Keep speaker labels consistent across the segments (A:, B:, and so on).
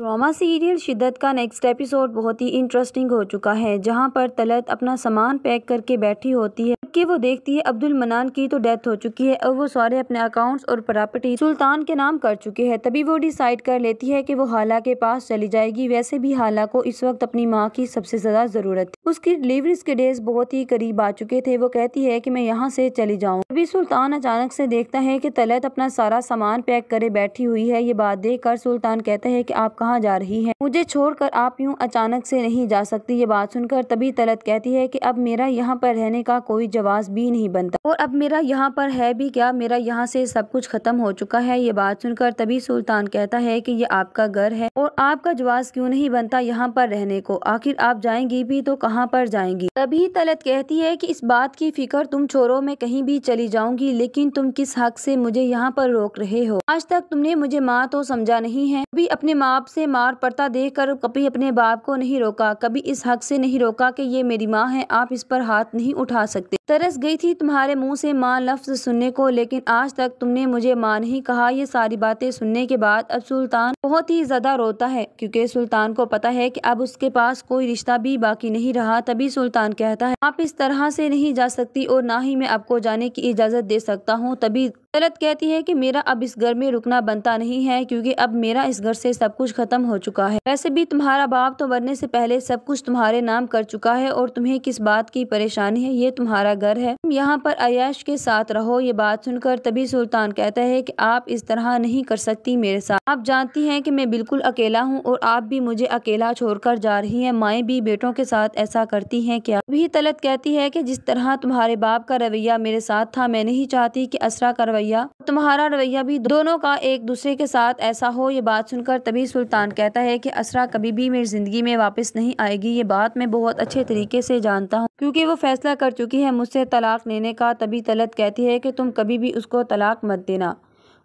A: Drama serial शिद्दत का next episode बहुत ही इंटरेस्टिंग हो चुका है जहां पर तलत अपना सामान पैक करके बैठी होती है जबकि वो देखती है अब्दुल मनान की तो डेथ हो चुकी है और वो सारे अपने अकाउंट्स और प्रॉपर्टी सुल्तान के नाम कर चुके हैं तभी वो डिसाइड कर लेती है कि वो हाला के पास चली जाएगी वैसे भी हाला को इस वक्त अपनी माँ की सबसे ज़्यादा ज़रूरत थी उसकी डिलीवरी के डेज बहुत ही करीब आ चुके थे वो कहती है की मैं यहाँ से चली जाऊँ तभी सुल्तान अचानक से देखता है की तलत अपना सारा सामान पैक करे बैठी हुई है ये बात देख कर सुल्तान कहता है की आप कहाँ जा रही है मुझे कर आप यूँ अचानक से नहीं जा सकती ये बात सुनकर तभी तलत कहती है की अब मेरा यहाँ पर रहने का कोई जवाब जवाब भी नहीं बनता और अब मेरा यहाँ पर है भी क्या मेरा यहाँ से सब कुछ खत्म हो चुका है ये बात सुनकर तभी सुल्तान कहता है कि ये आपका घर है और आपका जवाब क्यों नहीं बनता यहाँ पर रहने को आखिर आप जाएंगी भी तो कहाँ पर जाएंगी तभी तलत कहती है की इस बात की फिक्र तुम छोरों में कहीं भी चली जाऊंगी लेकिन तुम किस हक से मुझे यहाँ पर रोक रहे हो आज तक तुमने मुझे माँ तो समझा नहीं है कभी अपने माँ से मार पड़ता देख कर कभी अपने बाप को नहीं रोका कभी इस हक से नहीं रोका कि ये मेरी माँ है आप इस पर हाथ नहीं उठा सकते तरस गई थी तुम्हारे मुंह से माँ लफ्ज़ सुनने को लेकिन आज तक तुमने मुझे माँ नहीं कहा ये सारी बातें सुनने के बाद अब सुल्तान बहुत ही ज़्यादा रोता है क्योंकि सुल्तान को पता है कि अब उसके पास कोई रिश्ता भी बाकी नहीं रहा तभी सुल्तान कहता है आप इस तरह से नहीं जा सकती और ना ही मैं आपको जाने की इजाज़त दे सकता हूँ तभी तलत कहती है कि मेरा अब इस घर में रुकना बनता नहीं है क्योंकि अब मेरा इस घर से सब कुछ खत्म हो चुका है वैसे भी तुम्हारा बाप तो मरने से पहले सब कुछ तुम्हारे नाम कर चुका है और तुम्हें किस बात की परेशानी है ये तुम्हारा घर है तुम यहाँ पर अयाश के साथ रहो ये बात सुनकर तभी सुल्तान कहता है की आप इस तरह नहीं कर सकती मेरे साथ आप जानती है की मैं बिल्कुल अकेला हूँ और आप भी मुझे अकेला छोड़ जा रही है माए भी बेटों के साथ ऐसा करती है क्या भी तलत कहती है की जिस तरह तुम्हारे बाप का रवैया मेरे साथ था मैं नहीं चाहती की असरा का रवैया तुम्हारा रवैया भी दोनों का एक दूसरे के साथ ऐसा हो ये बात सुनकर तभी सुल्तान कहता है कि असरा कभी भी मेरी ज़िंदगी में वापस नहीं आएगी ये बात मैं बहुत अच्छे तरीके से जानता हूँ क्योंकि वो फैसला कर चुकी है मुझसे तलाक लेने का तभी तलत कहती है कि तुम कभी भी उसको तलाक मत देना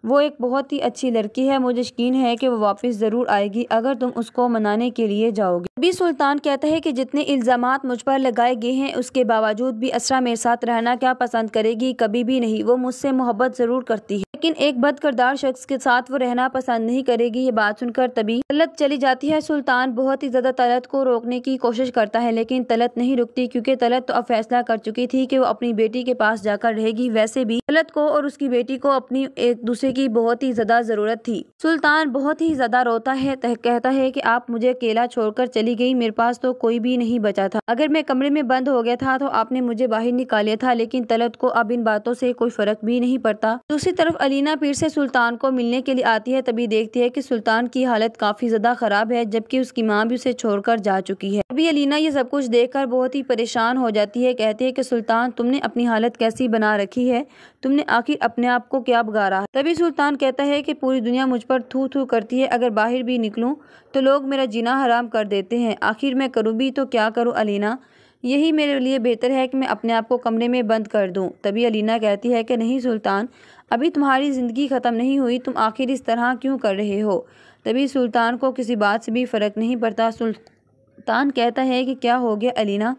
A: वो एक बहुत ही अच्छी लड़की है मुझे यकीन है कि वो वापस ज़रूर आएगी अगर तुम उसको मनाने के लिए जाओगे अभी सुल्तान कहता है कि जितने इल्ज़ाम मुझ पर लगाए गए हैं उसके बावजूद भी असरा मेरे साथ रहना क्या पसंद करेगी कभी भी नहीं वो मुझसे मोहब्बत ज़रूर करती है लेकिन एक बद करदार शख्स के साथ वो रहना पसंद नहीं करेगी ये बात सुनकर तभी तलत चली जाती है सुल्तान बहुत ही ज़्यादा तलत को रोकने की कोशिश करता है लेकिन तलत नहीं रुकती क्योंकि तलत तो अब फैसला कर चुकी थी कि वो अपनी बेटी के पास जाकर रहेगी वैसे भी तलत को और उसकी बेटी को अपनी एक दूसरे की बहुत ही ज़्यादा ज़रूरत थी सुल्तान बहुत ही ज़्यादा रोता है कहता है कि आप मुझे अकेला छोड़कर चली गई मेरे पास तो कोई भी नहीं बचा था अगर मैं कमरे में बंद हो गया था तो आपने मुझे बाहर निकाले था लेकिन तलत को अब इन बातों से कोई फर्क भी नहीं पड़ता दूसरी तरफ अलीना पीर से सुल्तान को मिलने के लिए आती है तभी देखती है की सुल्तान की हालत काफी ज्यादा खराब है जबकि उसकी माँ भी उसे छोड़कर जा चुकी है अभी अलीना ये सब कुछ देख बहुत ही परेशान हो जाती है कहती है की सुल्तान तुमने अपनी हालत कैसी बना रखी है तुमने आखिर अपने आप को क्या बगारा तभी सुल्तान कहता है कि पूरी दुनिया मुझ पर थू थू करती है अगर बाहर भी निकलूं तो लोग मेरा जीना हराम कर देते हैं आखिर मैं करूँ भी तो क्या करूँ अलीना यही मेरे लिए बेहतर है कि मैं अपने आप को कमरे में बंद कर दूं। तभी अलीना कहती है कि नहीं सुल्तान अभी तुम्हारी ज़िंदगी ख़त्म नहीं हुई तुम आखिर इस तरह क्यों कर रहे हो तभी सुल्तान को किसी बात से भी फ़र्क नहीं पड़ता सुल्तान कहता है कि क्या हो गया अलीना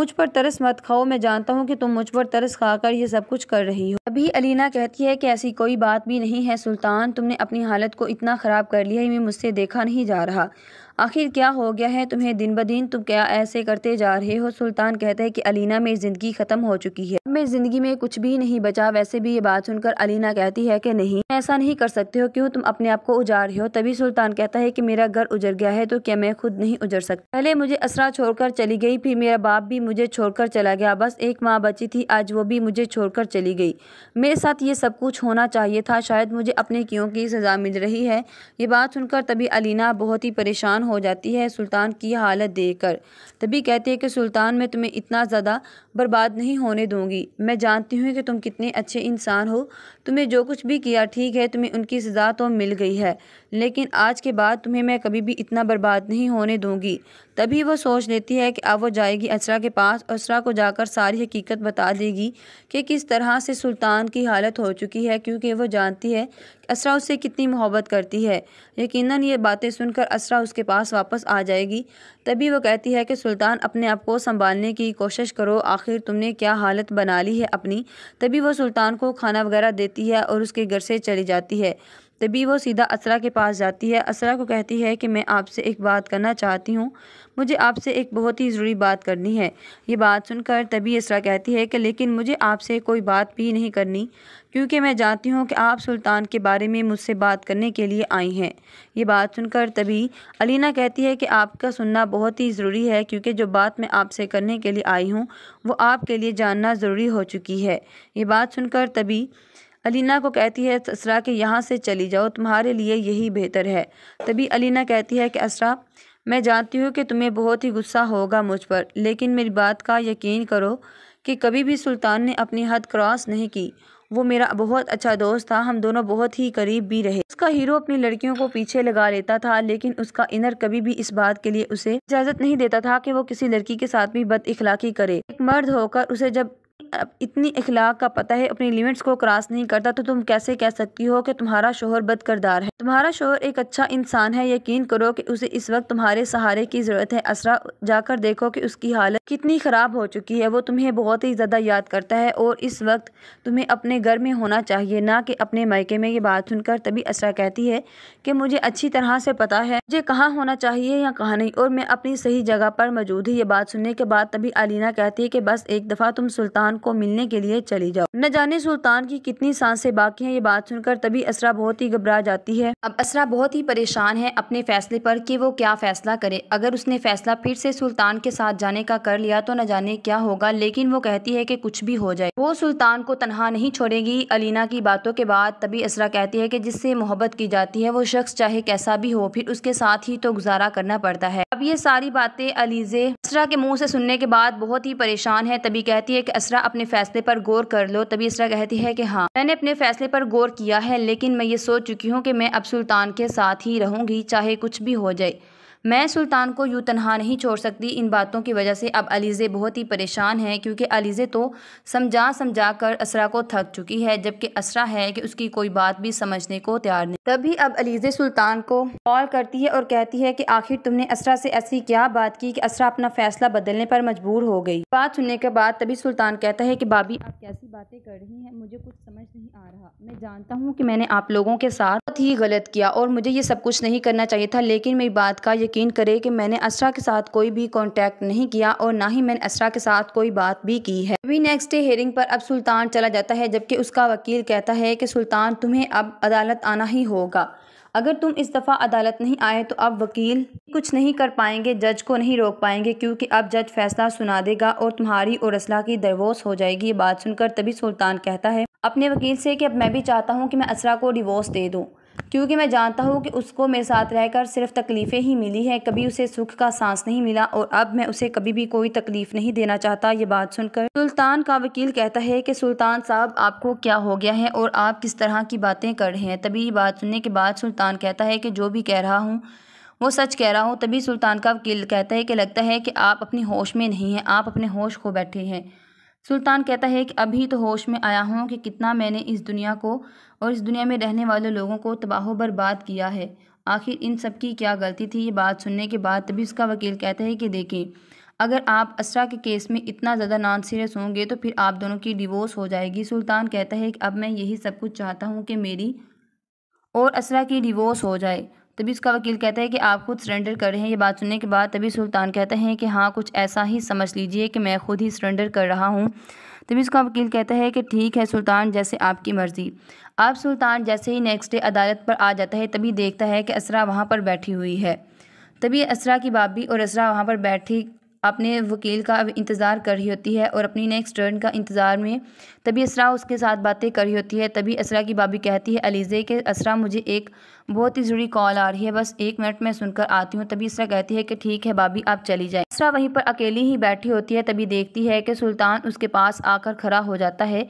A: मुझ पर तरस मत खाओ मैं जानता हूँ कि तुम मुझ पर तरस खाकर ये सब कुछ कर रही हो अभी अलीना कहती है कि ऐसी कोई बात भी नहीं है सुल्तान तुमने अपनी हालत को इतना ख़राब कर लिया है मुझसे देखा नहीं जा रहा आखिर क्या हो गया है तुम्हें दिन ब दिन तुम क्या ऐसे करते जा रहे हो सुल्तान कहता है कि अलीना मेरी ज़िंदगी ख़त्म हो चुकी है मेरी ज़िंदगी में कुछ भी नहीं बचा वैसे भी ये बात सुनकर अलीना कहती है कि नहीं ऐसा नहीं कर सकते हो क्यों तुम अपने आप को उजार रहे हो तभी सुल्तान कहता है कि मेरा घर उजर गया है तो क्या मैं खुद नहीं उजर सकता पहले मुझे असरा छोड़कर चली गई फिर मेरा बाप भी मुझे छोड़कर चला गया बस एक माँ बची थी आज वो भी मुझे छोड़कर चली गई मेरे साथ ये सब कुछ होना चाहिए था शायद मुझे अपने क्यों की सज़ा मिल रही है ये बात सुनकर तभी अलीना बहुत ही परेशान हो जाती है सुल्तान की हालत कर तभी कहती है कि सुल्तान मैं तुम्हें इतना ज़्यादा बर्बाद नहीं होने दूंगी मैं जानती हूँ कि तुम कितने अच्छे इंसान हो तुम्हें जो कुछ भी किया ठीक है तुम्हें उनकी सज़ा तो मिल गई है लेकिन आज के बाद तुम्हें मैं कभी भी इतना बर्बाद नहीं होने दूंगी तभी वो सोच लेती है कि अब वो जाएगी असरा के पास और असरा को जाकर सारी हकीकत बता देगी कि किस तरह से सुल्तान की हालत हो चुकी है क्योंकि वो जानती है कि असरा उससे कितनी मोहब्बत करती है यकीन ये बातें सुनकर असरा उसके पास वापस आ जाएगी तभी वो कहती है कि सुल्तान अपने आप को संभालने की कोशिश करो आखिर तुमने क्या हालत बना ली है अपनी तभी वो सुल्तान को खाना वगैरह देती लेती है और उसके घर से चली जाती है तभी वो सीधा असरा के पास जाती है असरा को कहती है कि मैं आपसे एक बात करना चाहती हूँ मुझे आपसे एक बहुत ही ज़रूरी बात करनी है ये बात सुनकर तभी असरा कहती है कि लेकिन मुझे आपसे कोई बात भी नहीं करनी क्योंकि मैं जानती हूँ कि आप सुल्तान के बारे में मुझसे बात करने के लिए आई हैं ये बात सुनकर तभी अलीना कहती है कि आपका सुनना बहुत ही ज़रूरी है क्योंकि जो बात मैं आपसे करने के लिए आई हूँ वो आपके लिए जानना ज़रूरी हो चुकी है ये बात सुनकर तभी अलीना को कहती है असरा कि यहाँ से चली जाओ तुम्हारे लिए यही बेहतर है तभी अलीना कहती है कि असरा मैं जानती हूँ कि तुम्हें बहुत ही गुस्सा होगा मुझ पर लेकिन मेरी बात का यकीन करो कि कभी भी सुल्तान ने अपनी हद क्रॉस नहीं की वो मेरा बहुत अच्छा दोस्त था हम दोनों बहुत ही करीब भी रहे उसका हीरो अपनी लड़कियों को पीछे लगा लेता था लेकिन उसका इनर कभी भी इस बात के लिए उसे इजाज़त नहीं देता था कि वो किसी लड़की के साथ भी बद इखलाकी करे एक मर्द होकर उसे जब इतनी अखलाक का पता है अपनी लिमिट्स को क्रॉस नहीं करता तो तुम कैसे कह सकती हो कि तुम्हारा शोहर बदकरदार है तुम्हारा शोहर एक अच्छा इंसान है यकीन करो कि उसे इस वक्त तुम्हारे सहारे की ज़रूरत है असरा जाकर देखो कि उसकी हालत कितनी ख़राब हो चुकी है वो तुम्हें बहुत ही ज़्यादा याद करता है और इस वक्त तुम्हें अपने घर में होना चाहिए ना कि अपने मायके में ये बात सुनकर तभी असरा कहती है कि मुझे अच्छी तरह से पता है मुझे कहाँ होना चाहिए या कहाँ नहीं और मैं अपनी सही जगह पर मौजूद हूँ ये बात सुनने के बाद तभी अलीना कहती है कि बस एक दफ़ा तुम सुल्तान को मिलने के लिए चली जाओ न जाने सुल्तान की कितनी सांसें बाकी हैं ये बात सुनकर तभी असरा बहुत ही घबरा जाती है अब असरा बहुत ही परेशान है अपने फैसले पर कि वो क्या फैसला करे अगर उसने फैसला फिर से सुल्तान के साथ जाने का कर लिया तो न जाने क्या होगा लेकिन वो कहती है की कुछ भी हो जाए वो सुल्तान को तनहा नहीं छोड़ेगी अलीना की बातों के बाद तभी असरा कहती है की जिससे मोहब्बत की जाती है वो शख्स चाहे कैसा भी हो फिर उसके साथ ही तो गुजारा करना पड़ता है अब ये सारी बातें अलीज़े असरा के मुंह से सुनने के बाद बहुत ही परेशान है तभी कहती है कि असरा अपने फैसले पर गौर कर लो तभी असरा कहती है कि हाँ मैंने अपने फैसले पर गौर किया है लेकिन मैं ये सोच चुकी हूँ कि मैं अब सुल्तान के साथ ही रहूँगी चाहे कुछ भी हो जाए मैं सुल्तान को यूँ तनहा नहीं छोड़ सकती इन बातों की वजह से अब अलीज़े बहुत ही परेशान है क्योंकि अलीज़े तो समझा समझा कर असरा को थक चुकी है जबकि असरा है कि उसकी कोई बात भी समझने को तैयार नहीं तभी अब अलीज़े सुल्तान को कॉल करती है और कहती है कि आखिर तुमने असरा से ऐसी क्या बात की कि असरा अपना फैसला बदलने पर मजबूर हो गई बात सुनने के बाद तभी सुल्तान कहता है कि भाभी आप कैसी बातें कर रही हैं मुझे कुछ समझ नहीं रहा मैं जानता हूँ कि मैंने आप लोगों के साथ बहुत ही गलत किया और मुझे ये सब कुछ नहीं करना चाहिए था लेकिन मेरी बात का यकीन करें कि मैंने असरा के साथ कोई भी कांटेक्ट नहीं किया और ना ही मैंने असरा के साथ कोई बात भी की है अभी नेक्स्ट डे हेयरिंग पर अब सुल्तान चला जाता है जबकि उसका वकील कहता है कि सुल्तान तुम्हें अब अदालत आना ही होगा अगर तुम इस दफ़ा अदालत नहीं आए तो अब वकील कुछ नहीं कर पाएंगे जज को नहीं रोक पाएंगे क्योंकि अब जज फैसला सुना देगा और तुम्हारी और असला की दरवोस हो जाएगी ये बात सुनकर तभी सुल्तान कहता है अपने वकील से कि अब मैं भी चाहता हूँ कि मैं असरा को डिवोर्स दे दूँ क्योंकि मैं जानता हूँ कि उसको मेरे साथ रहकर सिर्फ तकलीफ़ें ही मिली हैं कभी उसे सुख का सांस नहीं मिला और अब मैं उसे कभी भी कोई तकलीफ़ नहीं देना चाहता ये बात सुनकर सुल्तान का वकील कहता है कि सुल्तान साहब आपको क्या हो गया है और आप किस तरह की बातें कर रहे हैं तभी बात सुनने के बाद सुल्तान कहता है कि जो भी कह रहा हूँ वो सच कह रहा हूँ तभी सुल्तान का वकील कहता है कि लगता है कि आप अपनी होश में नहीं हैं आप अपने होश खो बैठे हैं सुल्तान कहता है कि अभी तो होश में आया हूँ कि कितना मैंने इस दुनिया को और इस दुनिया में रहने वाले लोगों को तबाह बर्बाद किया है आखिर इन सब की क्या गलती थी ये बात सुनने के बाद तभी उसका वकील कहता है कि देखें अगर आप असरा के केस में इतना ज़्यादा नॉन सीरियस होंगे तो फिर आप दोनों की डिवोर्स हो जाएगी सुल्तान कहता है कि अब मैं यही सब कुछ चाहता हूँ कि मेरी और असरा की डिवोर्स हो जाए तभी उसका वकील कहता है कि आप खुद सरेंडर कर रहे हैं ये बात सुनने के बाद तभी सुल्तान कहते हैं कि हाँ कुछ ऐसा ही समझ लीजिए कि मैं खुद ही सरेंडर कर रहा हूँ तभी उसका वकील कहता है कि ठीक है सुल्तान जैसे आपकी मर्ज़ी अब सुल्तान जैसे ही नेक्स्ट डे अदालत पर आ जाता है तभी देखता है कि असरा वहाँ पर बैठी हुई है तभी असरा की बाबी और असरा वहाँ पर बैठी अपने वकील का इंतज़ार कर रही होती है और अपनी नेक्स्ट टर्न का इंतज़ार में तभी असरा उसके साथ बातें कर रही होती है तभी असरा की भाभी कहती है अलीज़े के असरा मुझे एक बहुत ही ज़रूरी कॉल आ रही है बस एक मिनट में सुनकर आती हूँ तभी असरा कहती है कि ठीक है भाभी आप चली जाए असरा वहीं पर अकेली ही बैठी होती है तभी देखती है कि सुल्तान उसके पास आकर खड़ा हो जाता है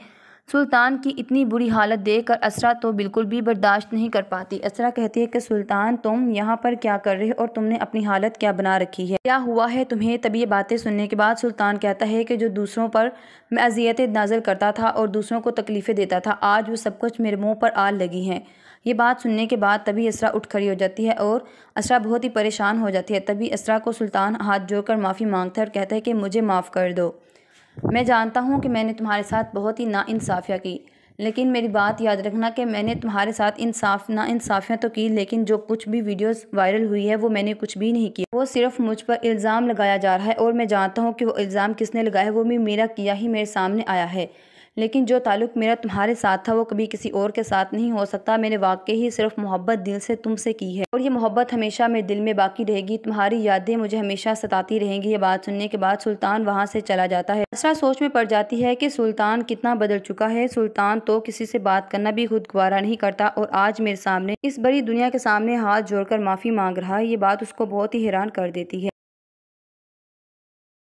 A: सुल्तान की इतनी बुरी हालत देखकर असरा तो बिल्कुल भी बर्दाश्त नहीं कर पाती असरा कहती है कि सुल्तान तुम यहाँ पर क्या कर रहे हो और तुमने अपनी हालत क्या बना रखी है क्या हुआ है तुम्हें तभी ये बातें सुनने के बाद सुल्तान कहता है कि जो दूसरों पर मैं अजियतें नाजर करता था और दूसरों को तकलीफ़ें देता था आज वो सब कुछ मेरे मुँह पर आ लगी हैं ये बात सुनने के बाद तभी असरा उठ खड़ी हो जाती है और असरा बहुत ही परेशान हो जाती है तभी असरा को सुल्तान हाथ जोड़कर माफ़ी मांगता है और कहता है कि मुझे माफ़ कर दो मैं जानता हूँ कि मैंने तुम्हारे साथ बहुत ही नाइंसाफ़ियाँ की लेकिन मेरी बात याद रखना कि मैंने तुम्हारे साथ इंसाफ ना इंसाफियाँ तो की लेकिन जो कुछ भी वीडियोस वायरल हुई है वो मैंने कुछ भी नहीं किया वो सिर्फ मुझ पर इल्ज़ाम लगाया जा रहा है और मैं जानता हूँ कि वो इल्ज़ाम किसने लगाया है वो भी मेरा किया ही मेरे सामने आया है लेकिन जो ताल्लुक़ मेरा तुम्हारे साथ था वो कभी किसी और के साथ नहीं हो सकता मैंने वाकई ही सिर्फ मोहब्बत दिल से तुमसे की है और ये मोहब्बत हमेशा मेरे दिल में बाकी रहेगी तुम्हारी यादें मुझे हमेशा सताती रहेंगी ये बात सुनने के बाद सुल्तान वहाँ से चला जाता है असरा सोच में पड़ जाती है कि सुल्तान कितना बदल चुका है सुल्तान तो किसी से बात करना भी खुद गुबारा नहीं करता और आज मेरे सामने इस बड़ी दुनिया के सामने हाथ जोड़कर माफ़ी मांग रहा है ये बात उसको बहुत ही हैरान कर देती है